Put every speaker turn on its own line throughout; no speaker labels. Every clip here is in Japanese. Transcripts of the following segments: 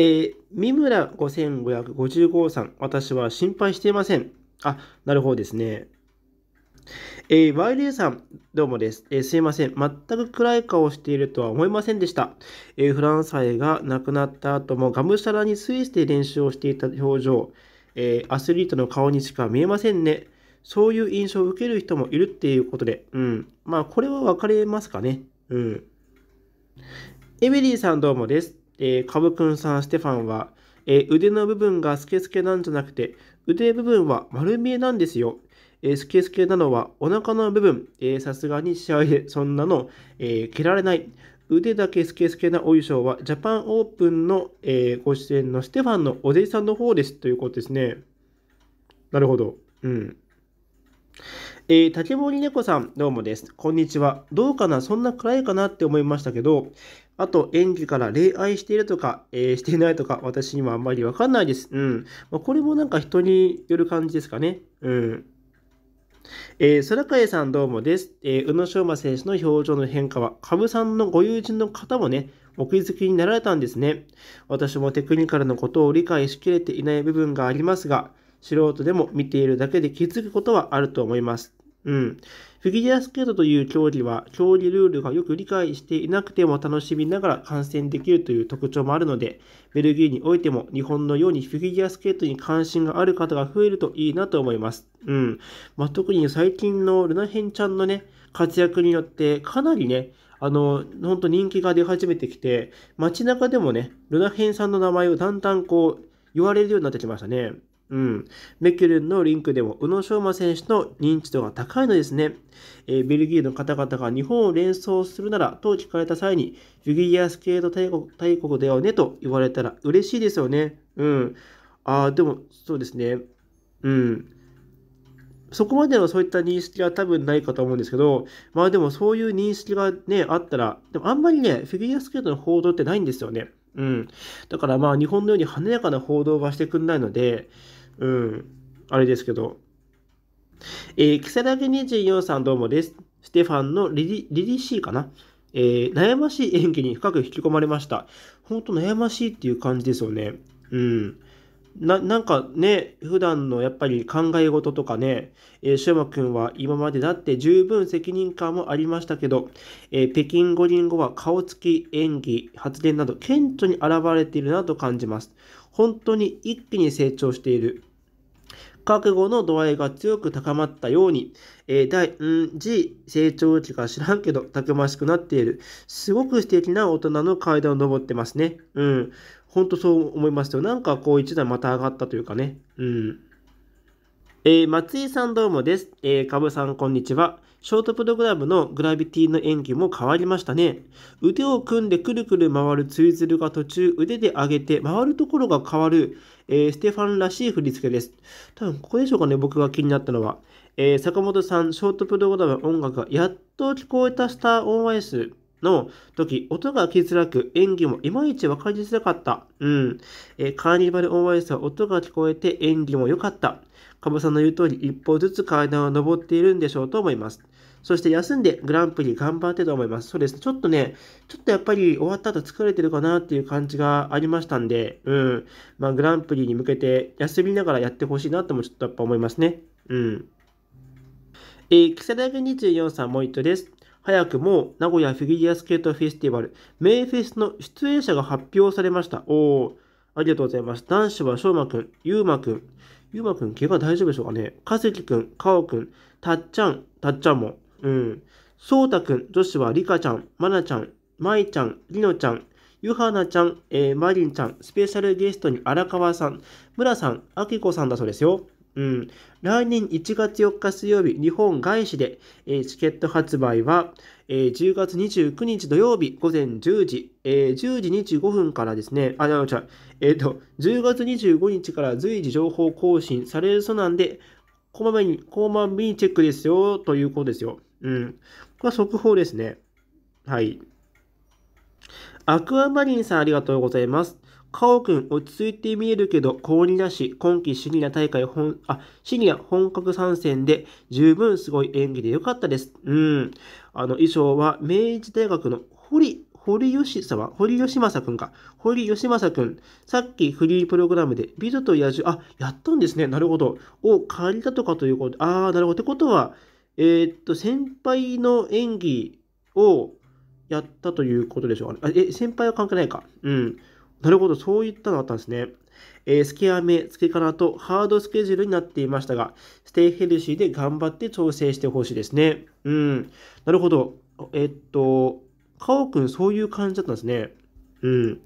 えー、三村5555さん、私は心配していません。あ、なるほどですね。えー、ワイリューさん、どうもです。えー、すいません。全く暗い顔をしているとは思いませんでした。えー、フランサイが亡くなった後もがむしゃらにスイスで練習をしていた表情、えアスリートの顔にしか見えませんね。そういう印象を受ける人もいるっていうことで、うん。まあ、これは分かれますかね。うん。エミリーさん、どうもです。えー、カブくんさん、ステファンは、えー、腕の部分がスケスケなんじゃなくて、腕部分は丸見えなんですよ。えー、スケスケなのはお腹の部分。さすがに試合でそんなの、えー、着られない。腕だけスケスケなお衣装はジャパンオープンの、えー、ご出演のステファンのおじいさんの方ですということですね。なるほど。うん。えー、竹森猫さん、どうもです。こんにちは。どうかなそんな暗いかなって思いましたけど、あと、演技から恋愛しているとか、えー、していないとか、私にはあんまりわかんないです。うん。まあ、これもなんか人による感じですかね。うん。えー、空海さんどうもです。えー、宇野昌磨選手の表情の変化は、ブさんのご友人の方もね、お気づきになられたんですね。私もテクニカルのことを理解しきれていない部分がありますが、素人でも見ているだけで気づくことはあると思います。うん。フィギュアスケートという競技は、競技ルールがよく理解していなくても楽しみながら観戦できるという特徴もあるので、ベルギーにおいても日本のようにフィギュアスケートに関心がある方が増えるといいなと思います。うん。まあ、特に最近のルナヘンちゃんのね、活躍によって、かなりね、あの、本当人気が出始めてきて、街中でもね、ルナヘンさんの名前をだんだんこう、言われるようになってきましたね。うん、メキュルンのリンクでも宇野昌磨選手の認知度が高いのですね、えー、ベルギーの方々が日本を連想するならと聞かれた際にフィギュアスケート大国大国だよねと言われたら嬉しいですよね。うん、あでもそうですね、うん、そこまでのそういった認識は多分ないかと思うんですけど、まあでもそういう認識がね、あったら、でもあんまりね、フィギュアスケートの報道ってないんですよね。うん。だからまあ日本のように華やかな報道はしてくんないので、うん、あれですけど。えー、キサラギ24さんどうもです。ステファンのリリリリシーかな。えー、悩ましい演技に深く引き込まれました。本当悩ましいっていう感じですよね。うん。ななんかね普段のやっぱり考え事とかね、えー、シュマ君は今までだって十分責任感もありましたけど、えー、北京五輪後は顔つき演技発言など顕著に現れているなと感じます本当に一気に成長している覚悟の度合いが強く高まったように、えー、第、うん次成長期か知らんけど、たくましくなっている。すごく素敵な大人の階段を登ってますね。うん。本当そう思いますよ。なんかこう一段また上がったというかね。うん。えー、松井さんどうもです。えー、かぶさんこんにちは。ショートプログラムのグラビティの演技も変わりましたね。腕を組んでくるくる回るツイズルが途中腕で上げて回るところが変わる、えー、ステファンらしい振り付けです。多分ここでしょうかね、僕が気になったのは。えー、坂本さん、ショートプログラム音楽がやっと聞こえたスターオンアイス。の時、音が聞きづらく、演技もいまいち分かりづらかった。うん。えー、カーニバルオンワイスは音が聞こえて演技も良かった。カボさんの言う通り、一歩ずつ階段を登っているんでしょうと思います。そして休んでグランプリ頑張ってと思います。そうですね。ちょっとね、ちょっとやっぱり終わった後疲れてるかなっていう感じがありましたんで、うん。まあ、グランプリに向けて休みながらやってほしいなともちょっとやっぱ思いますね。うん。えー、草薙24さん、もう一度です。早くも名古屋フィギュアスケートフェスティバル、メイフェスの出演者が発表されました。おー、ありがとうございます。男子は翔馬くん、ゆうまくん、ゆうまくん、怪我大丈夫でしょうかねかせきくん、かおくん、たっちゃん、たっちゃんも、うん。そうたくん、女子はりかちゃん、まなちゃん、まいちゃん、りのちゃん、ゆはなちゃん、えー、まりんちゃん、スペシャルゲストに荒川さん、むらさん、あきこさんだそうですよ。うん、来年1月4日水曜日、日本外資で、えー、チケット発売は、えー、10月29日土曜日午前10時、えー、10時25分からですね、あ、違う違う、えっ、ー、と、10月25日から随時情報更新されるそうなんで、こまめに、こまめにチェックですよ、ということですよ。うん。これは速報ですね。はい。アクアマリンさん、ありがとうございます。カオ君、落ち着いて見えるけど、氷なし、今季シニア大会本、あ、シニア本格参戦で、十分すごい演技でよかったです。うん。あの、衣装は、明治大学の堀、堀吉沢、堀吉正くんか。堀吉正くん。さっきフリープログラムで、美女と野獣、あ、やったんですね。なるほど。を借りたとかということ。あー、なるほど。ってことは、えー、っと、先輩の演技をやったということでしょうかね。あえ、先輩は関係ないか。うん。なるほど、そういったのあったんですね。えー、スケア目、つけからとハードスケジュールになっていましたが、ステイヘルシーで頑張って調整してほしいですね。うん。なるほど。えっと、カオくん、そういう感じだったんですね。うん。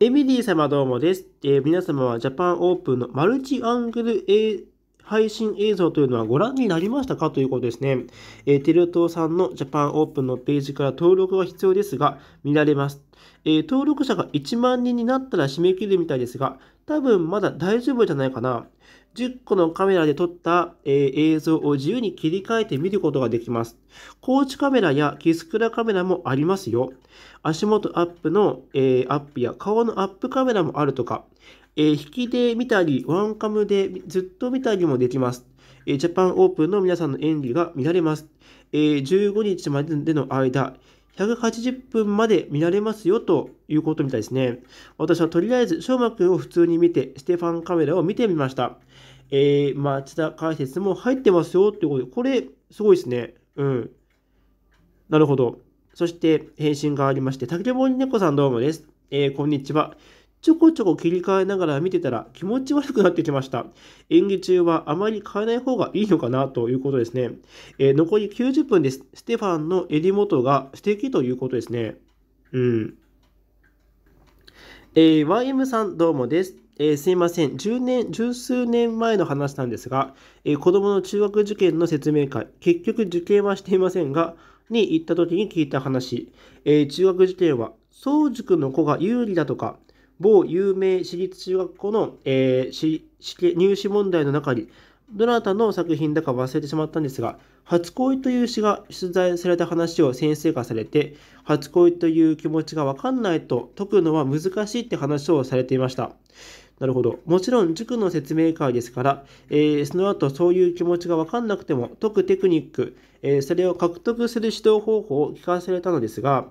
エミリー様どうもです。えー、皆様はジャパンオープンのマルチアングル、A 配信映像というのはご覧になりましたかということですね。えー、テルトさんのジャパンオープンのページから登録が必要ですが、見られます。えー、登録者が1万人になったら締め切るみたいですが、多分まだ大丈夫じゃないかな。10個のカメラで撮った、えー、映像を自由に切り替えて見ることができます。高知カメラやキスクラカメラもありますよ。足元アップの、えー、アップや顔のアップカメラもあるとか、えー、引きで見たり、ワンカムでずっと見たりもできます。えー、ジャパンオープンの皆さんの演技が見られます。えー、15日まででの間、180分まで見られますよということみたいですね。私はとりあえず、しょうまくんを普通に見て、ステファンカメラを見てみました。えー、町田解説も入ってますよということで、これ、すごいですね。うん。なるほど。そして、返信がありまして、竹森猫さんどうもです。えー、こんにちは。ちょこちょこ切り替えながら見てたら気持ち悪くなってきました。演技中はあまり変えない方がいいのかなということですね。えー、残り90分です。ステファンの襟元が素敵ということですね。うん。えー、YM さんどうもです。えー、すいません。10年、十数年前の話なんですが、えー、子供の中学受験の説明会、結局受験はしていませんが、に行った時に聞いた話、えー、中学受験は、早塾の子が有利だとか、某有名私立中学校の、えー、入試問題の中に、どなたの作品だか忘れてしまったんですが、初恋という詩が出題された話を先生がされて、初恋という気持ちがわかんないと解くのは難しいって話をされていました。なるほど。もちろん塾の説明会ですから、えー、その後そういう気持ちがわかんなくても解くテクニック、えー、それを獲得する指導方法を聞かされたのですが、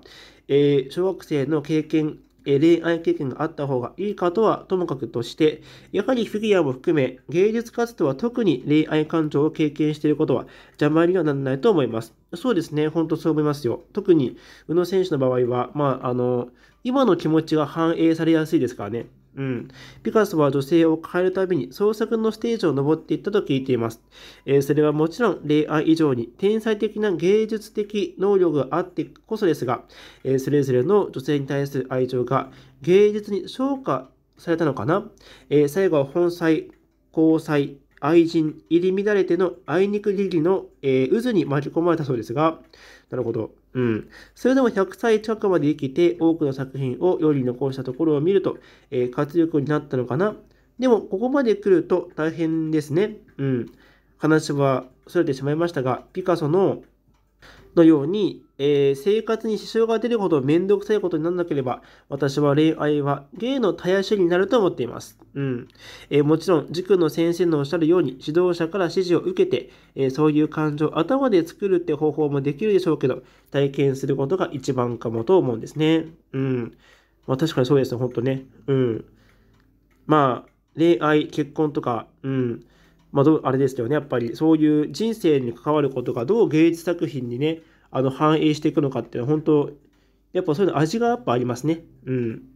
えー、小学生の経験恋愛経験があった方がいいかとはともかくとして、やはりフィギュアも含め芸術活動は特に恋愛感情を経験していることは邪魔にはならないと思います。そうですね、本当そう思いますよ。特に宇野選手の場合は、まあ、あの、今の気持ちが反映されやすいですからね。うん、ピカソは女性を変えるたびに創作のステージを登っていったと聞いています。えー、それはもちろん恋愛以上に天才的な芸術的能力があってこそですが、えー、それぞれの女性に対する愛情が芸術に昇華されたのかな、えー、最後は本妻、交際、愛人、入り乱れてのあいにく義リの、え渦に巻き込まれたそうですが、なるほど。うん。それでも100歳近くまで生きて多くの作品を世に残したところを見ると、えー、活力になったのかな。でも、ここまで来ると大変ですね。うん。話は逸れてしまいましたが、ピカソののように、えー、生活に支障が出るほどめんどくさいことにならなければ、私は恋愛は芸の絶やしになると思っています。うん。えー、もちろん、塾の先生のおっしゃるように、指導者から指示を受けて、えー、そういう感情を頭で作るって方法もできるでしょうけど、体験することが一番かもと思うんですね。うん。まあ確かにそうですね、ほんとね。うん。まあ、恋愛、結婚とか、うん。まあ、どあれですよねやっぱりそういう人生に関わることがどう芸術作品にねあの反映していくのかっていうのは本当やっぱそういうの味がやっぱありますねうん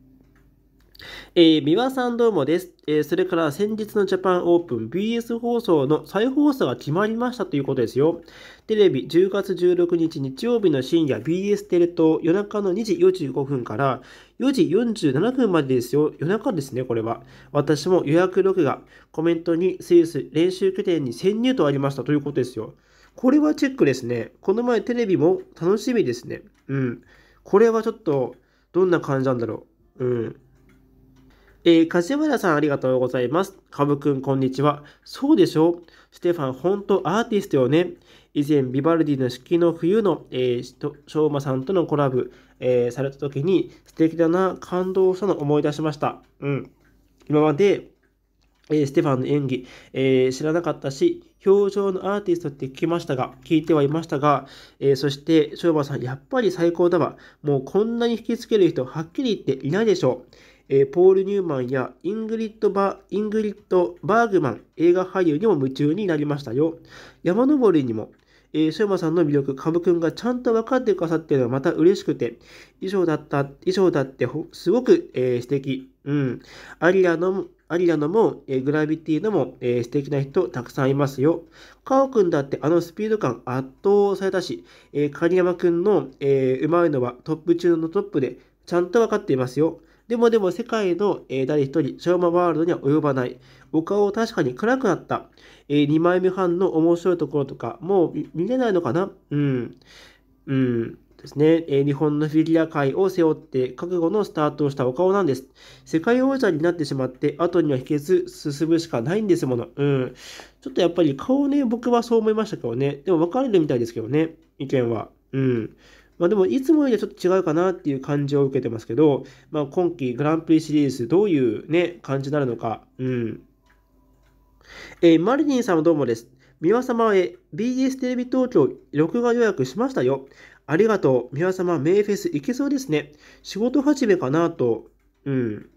えー、三輪さんどうもです、えー、それから先日のジャパンオープン BS 放送の再放送が決まりましたということですよ。テレビ10月16日日曜日の深夜 BS テレ東夜中の2時45分から4時47分までですよ。夜中ですね、これは。私も予約録画、コメントにスイス練習拠点に潜入とありましたということですよ。これはチェックですね。この前テレビも楽しみですね。うん。これはちょっとどんな感じなんだろう。うん。えー、梶原さんありがとうございます。かぶくんこんにちは。そうでしょステファン、本当アーティストよね。以前、ビバルディの四季の冬の、えー、しょうまさんとのコラボ、えー、された時に、素敵だな、感動したのを思い出しました。うん。今まで、えー、ステファンの演技、えー、知らなかったし、表情のアーティストって聞きましたが、聞いてはいましたが、えー、そして、しょうまさん、やっぱり最高だわ。もうこんなに引きつける人、はっきり言っていないでしょう。えー、ポール・ニューマンやイングリッドバ・イングリッドバーグマン映画俳優にも夢中になりましたよ。山登りにも、えー、翔馬さんの魅力、カブ君がちゃんと分かってくださっているのがまた嬉しくて、衣装だった、衣装だってすごく、えー、素敵。うん。アリアの、アリアのも、えー、グラビティのも、えー、素敵な人たくさんいますよ。カオ君だってあのスピード感圧倒されたし、えー、狩山君の、えー、うまいのはトップ中のトップで、ちゃんと分かっていますよ。でもでも世界の、え誰一人、シャーマワールドには及ばない。お顔を確かに暗くなった。えー、2枚目半の面白いところとか、もう見れないのかなうん。うん。ですね、えー、日本のフィギュア界を背負って覚悟のスタートをしたお顔なんです。世界王者になってしまって、後には引けず進むしかないんですもの。うん。ちょっとやっぱり顔ね、僕はそう思いましたけどね。でも分かれるみたいですけどね、意見は。うん。まあ、でも、いつもよりはちょっと違うかなっていう感じを受けてますけど、まあ、今季グランプリシリーズ、どういうね、感じになるのか。うん。えー、マリリンさんはどうもです。三輪様へ BS テレビ東京録画予約しましたよ。ありがとう。三輪様、メイフェス行けそうですね。仕事始めかなと。うん。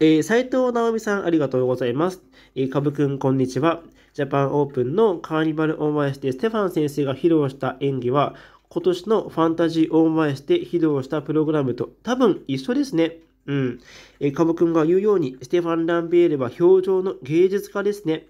えー、藤直美さん、ありがとうございます。えー、かぶくん、こんにちは。ジャパンオープンのカーニバルオンワイスでステファン先生が披露した演技は今年のファンタジーオーマイスで披露したプログラムと多分一緒ですね。うん。えカモ君が言うように、ステファン・ランビエールは表情の芸術家ですね。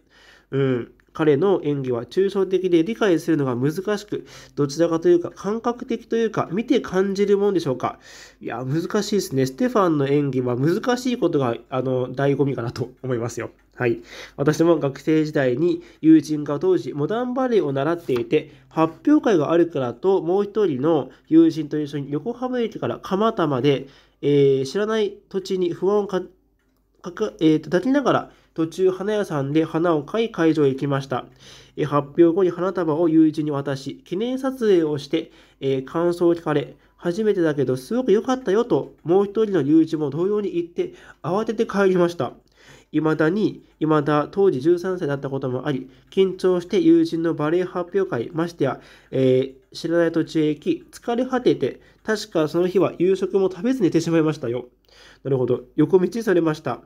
うん。彼の演技は抽象的で理解するのが難しく、どちらかというか感覚的というか、見て感じるもんでしょうか。いや、難しいですね。ステファンの演技は難しいことが、あの、醍醐味かなと思いますよ。はい。私も学生時代に友人が当時モダンバレエを習っていて、発表会があるからともう一人の友人と一緒に横浜駅から蒲田まで、えー、知らない土地に不安をかかえー抱きながら途中花屋さんで花を買い会場へ行きました。えー、発表後に花束を友人に渡し、記念撮影をして、えー、感想を聞かれ、初めてだけどすごく良かったよと、もう一人の友人も同様に言って、慌てて帰りました。未だに、未だ当時13歳だったこともあり、緊張して友人のバレエ発表会、ましてや、えー、知らない土地へ行き、疲れ果てて、確かその日は夕食も食べず寝てしまいましたよ。なるほど。横道されました。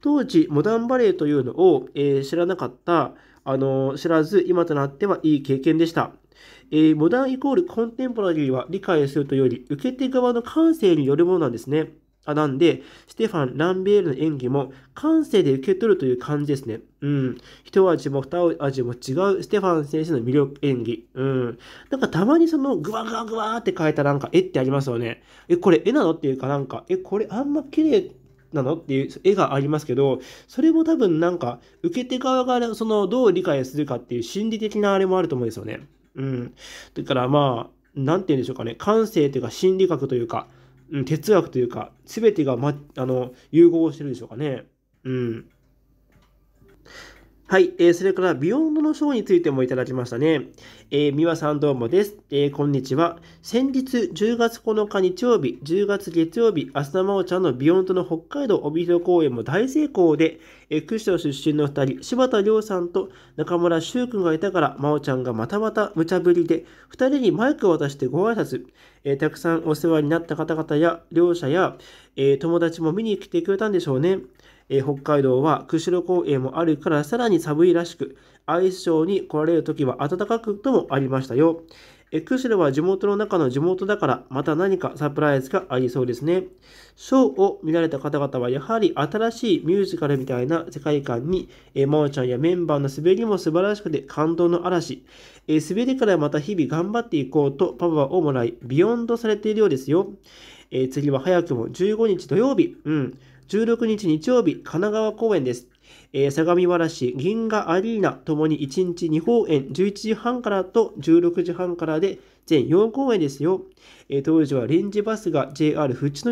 当時、モダンバレエというのを、えー、知らなかった、あのー、知らず、今となってはいい経験でした。えー、モダンイコールコンテンポラリーは理解するというより、受け手側の感性によるものなんですね。なんで、ステファン・ランビエールの演技も感性で受け取るという感じですね。うん。一味も二味も違うステファン先生の魅力演技。うん。なんかたまにそのグワグワグワって書いたなんか絵ってありますよね。え、これ絵なのっていうかなんか、え、これあんま綺麗なのっていう絵がありますけど、それも多分なんか受け手側がそのどう理解するかっていう心理的なあれもあると思うんですよね。うん。だからまあ、なんて言うんでしょうかね。感性というか心理学というか、うん、哲学というか、全てが、ま、あの、融合してるでしょうかね。うん。はい、えー、それから、ビヨンドのショーについてもいただきましたね。えー、ワさんどうもです。えー、こんにちは。先日、10月9日日曜日、10月月曜日、浅田真央ちゃんのビヨンドの北海道帯広公演も大成功で、えー、屈指出身の二人、柴田亮さんと中村修君がいたから、真央ちゃんがまたまた無茶ぶりで、二人にマイクを渡してご挨拶。えー、たくさんお世話になった方々や、両者や、えー、友達も見に来てくれたんでしょうね。えー、北海道は釧路公園もあるからさらに寒いらしく、アイスショーに来られる時は暖かくともありましたよ。え釧路は地元の中の地元だから、また何かサプライズがありそうですね。ショーを見られた方々は、やはり新しいミュージカルみたいな世界観に、えー、ちゃんやメンバーの滑りも素晴らしくて感動の嵐。え滑りからまた日々頑張っていこうとパワーをもらい、ビヨンドされているようですよ。え次は早くも15日土曜日。うん。16日日曜日、神奈川公演です。えー、相模原市銀河アリーナともに1日2公演、11時半からと16時半からで全4公演ですよ。えー、当時は臨時バスが JR 淵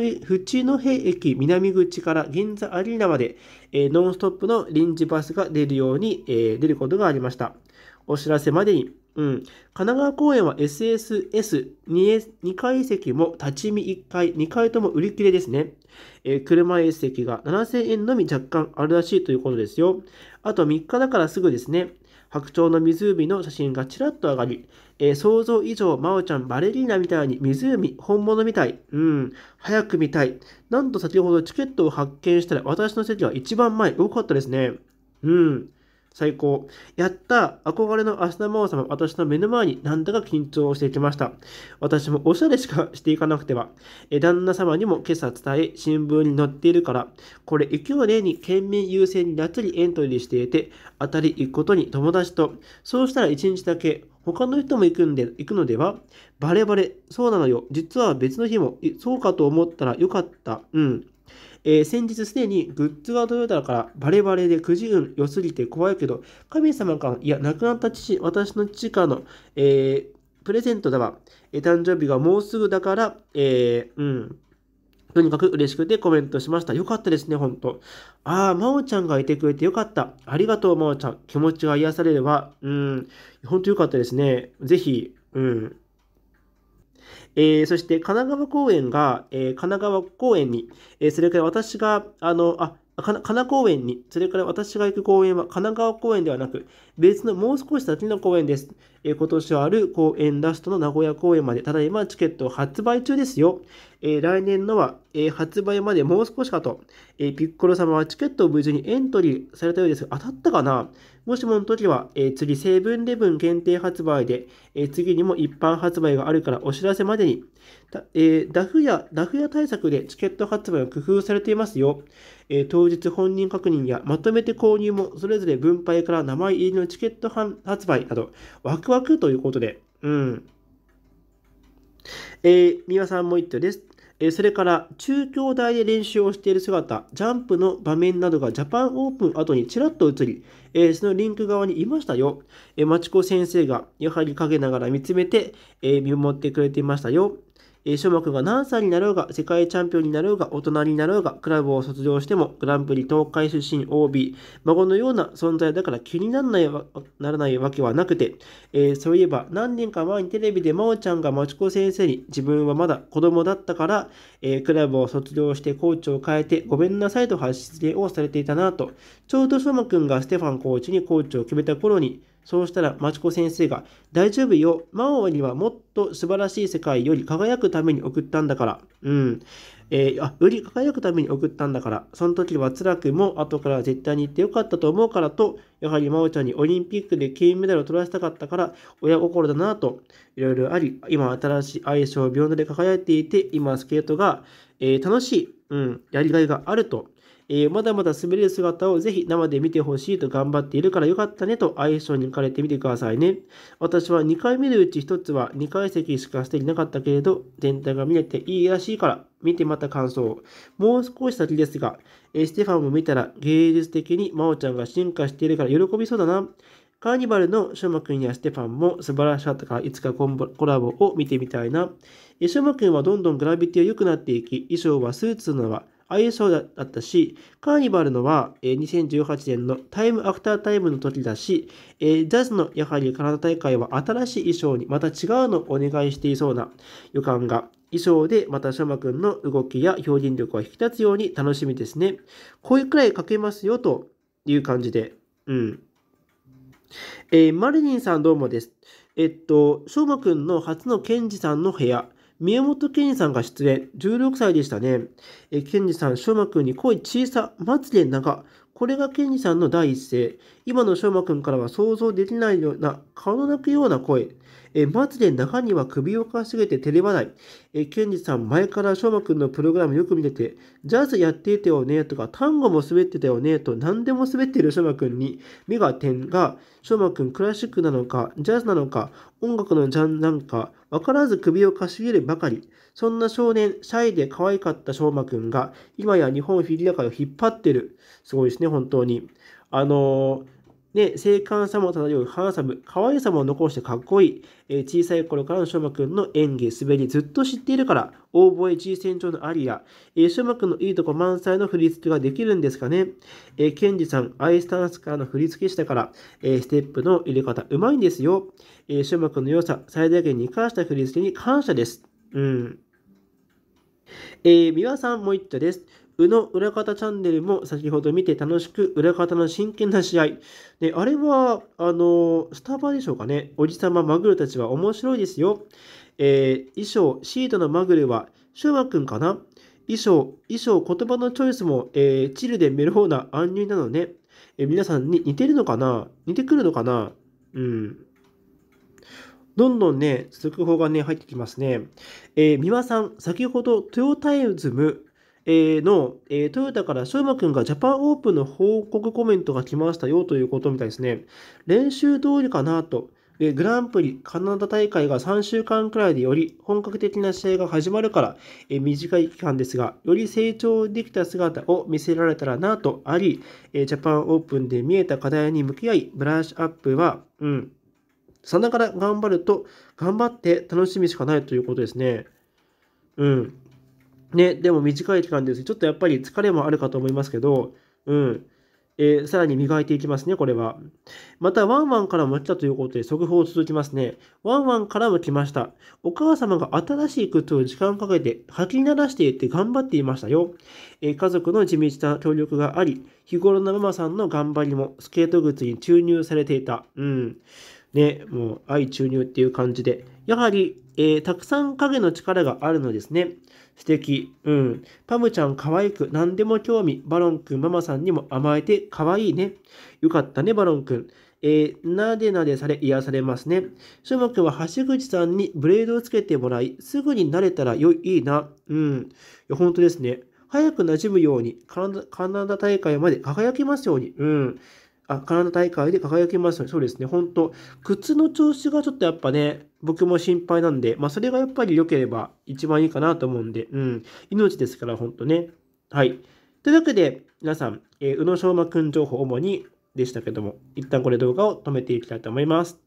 の辺駅南口から銀座アリーナまで、えー、ノンストップの臨時バスが出るように、えー、出ることがありました。お知らせまでに、うん、神奈川公園は SSS2 階席も立ち見1階、2階とも売り切れですね。えー、車椅子席が7000円のみ若干あるらしいということですよ。あと3日だからすぐですね、白鳥の湖の写真がちらっと上がり、えー、想像以上、まおちゃんバレリーナみたいに湖、本物みたい。うん、早く見たい。なんと先ほどチケットを発見したら私の席は一番前、多かったですね。うん。最高。やった憧れの明日真央様、私の目の前になんだか緊張してきました。私もおしゃれしかしていかなくては。え旦那様にも今朝伝え、新聞に載っているから、これ勢い例に県民優先に夏につりエントリーしていて、当たり行くことに友達と、そうしたら一日だけ、他の人も行くんで行くのではバレバレ。そうなのよ。実は別の日も、そうかと思ったらよかった。うん。えー、先日すでにグッズが届いたからバレバレでくじ運良すぎて怖いけど、神様かいや、亡くなった父、私の父かの、えー、プレゼントだわ。えー、誕生日がもうすぐだから、えうん。とにかく嬉しくてコメントしました。よかったですね、ほんと。ああ、まおちゃんがいてくれてよかった。ありがとう、まおちゃん。気持ちが癒されれば、うん、ほんとよかったですね。ぜひ、うん。えー、そして神奈川公園が、えー、神奈川公園に、えー、それから私が、あの、あ、神奈公園に、それから私が行く公園は神奈川公園ではなく、別のもう少し先の公演です。え今年ある公演ラストの名古屋公演まで、ただいまチケット発売中ですよ。え来年のは、え発売までもう少しかと、えピッコロ様はチケットを無事にエントリーされたようですが、当たったかなもしもの時は、え次セブンイレブン限定発売で、え次にも一般発売があるからお知らせまでに、えダフや、ダフ屋対策でチケット発売を工夫されていますよ。え当日本人確認やまとめて購入もそれぞれ分配から名前入りのチケット発売など、ワクワクということで、うん。えー、三輪さんも言ってです。えー、それから、中京大で練習をしている姿、ジャンプの場面などがジャパンオープン後にちらっと映り、えー、そのリンク側にいましたよ。えー、町子先生が、やはり陰ながら見つめて、え見守ってくれていましたよ。えー、諸目が何歳になろうが、世界チャンピオンになろうが、大人になろうが、クラブを卒業しても、グランプリ東海出身 OB、孫のような存在だから気にならないわならないわけはなくて、えー、そういえば何年か前にテレビで真央ちゃんが町子先生に、自分はまだ子供だったから、えー、クラブを卒業してコーチを変えて、ごめんなさいと発信をされていたなと、ちょうど諸くんがステファンコーチにコーチを決めた頃に、そうしたら、町子先生が、大丈夫よ。魔王にはもっと素晴らしい世界より輝くために送ったんだから。うん。えー、あ、より輝くために送ったんだから。その時は辛くも後から絶対に行ってよかったと思うからと、やはり真央ちゃんにオリンピックで金メダルを取らせたかったから、親心だなと、いろいろあり、今新しい愛称、平等で輝いていて、今スケートが、えー、楽しい、うん、やりがいがあるとえー、まだまだ滑れる姿をぜひ生で見てほしいと頑張っているからよかったねと相性に浮かれてみてくださいね。私は2回目のうち1つは2階席しかしていなかったけれど、全体が見れていいらしいから、見てまた感想。もう少し先ですが、えー、ステファンも見たら芸術的に真央ちゃんが進化しているから喜びそうだな。カーニバルのショマ君やステファンも素晴らしかったから、いつかコラボを見てみたいな。ショマ君はどんどんグラビティは良くなっていき、衣装はスーツなのは、ISO だったし、カーニバルのは、え2018年のタイムアフタータイムの時だし、えジャズのやはりカナダ大会は新しい衣装にまた違うのをお願いしていそうな予感が衣装でまたシャマくんの動きや表現力が引き立つように楽しみですね。こういうくらい書けますよという感じで。うん。えー、マリリンさんどうもです。えっと、翔馬くんの初のケンジさんの部屋。宮本賢治さんが出演、16歳でしたね。え賢治さん、翔馬くんに恋小さ、まつげ長。これが賢治さんの第一声。今の翔馬くんからは想像できないような、顔の泣くような声。えー、マジで中には首をかしげて照れ笑い。えケンジさん、前から翔馬くんのプログラムよく見てて、ジャズやってたよね、とか、単語も滑ってたよね、と、何でも滑ってる翔馬くんに、目が点が、翔馬くんクラシックなのか、ジャズなのか、音楽のジャンなんか、わからず首をかしげるばかり。そんな少年、シャイで可愛かった翔馬くんが、今や日本フィギュア界を引っ張ってる。すごいですね、本当に。あのーで、静観さも漂うハンサム、可愛さも残してかっこいい、えー、小さい頃からの翔馬くんの演技、滑り、ずっと知っているから、オーボエ G 戦場のアリア、えー、しくんのいいとこ満載の振り付けができるんですかね。えー、ケンジさん、アイスタンスからの振り付けしたから、えー、ステップの入れ方、うまいんですよ。えー、しくんの良さ、最大限に生かした振り付けに感謝です。うん。えー、三輪さんも言ったです。宇野裏方チャンネルも先ほど見て楽しく、裏方の真剣な試合。で、あれは、あの、スタバでしょうかね。おじさまマグルたちは面白いですよ。えー、衣装、シートのマグルは、シュワくんかな衣装、衣装、言葉のチョイスも、えー、チルでメロホーな安入なのね。えー、皆さんに似てるのかな似てくるのかなうん。どんどんね、速報がね、入ってきますね。えー、美輪さん、先ほどトヨタイズムの、えー、トヨタから翔馬くんがジャパンオープンの報告コメントが来ましたよということみたいですね。練習通りかなと。グランプリカナダ大会が3週間くらいでより本格的な試合が始まるから、え短い期間ですが、より成長できた姿を見せられたらなとあり、えジャパンオープンで見えた課題に向き合い、ブラッシュアップは、うん、さながら頑張ると、頑張って楽しみしかないということですね。うん。ね、でも短い期間ですちょっとやっぱり疲れもあるかと思いますけど、うん。えー、さらに磨いていきますね、これは。また、ワンワンからも来たということで、速報続きますね。ワンワンからも来ました。お母様が新しい靴を時間かけて履き慣らしていって頑張っていましたよ。えー、家族の地道な協力があり、日頃のママさんの頑張りもスケート靴に注入されていた。うん。ね、もう愛注入っていう感じで。やはり、えー、たくさん影の力があるのですね。素敵。うん。パムちゃん可愛く、何でも興味。バロンくん、ママさんにも甘えて可愛いね。よかったね、バロンくん。えー、なでなでされ、癒されますね。しゅもくんは橋口さんにブレードをつけてもらい、すぐに慣れたらよい、いいな。うん。いや、本当ですね。早く馴染むように、カナダ大会まで輝きますように。うん。あ、カナダ大会で輝きますね。そうですね。本当靴の調子がちょっとやっぱね、僕も心配なんで、まあ、それがやっぱり良ければ一番いいかなと思うんで、うん。命ですから、本当ね。はい。というわけで、皆さん、えー、宇野昌磨くん情報主にでしたけども、一旦これ動画を止めていきたいと思います。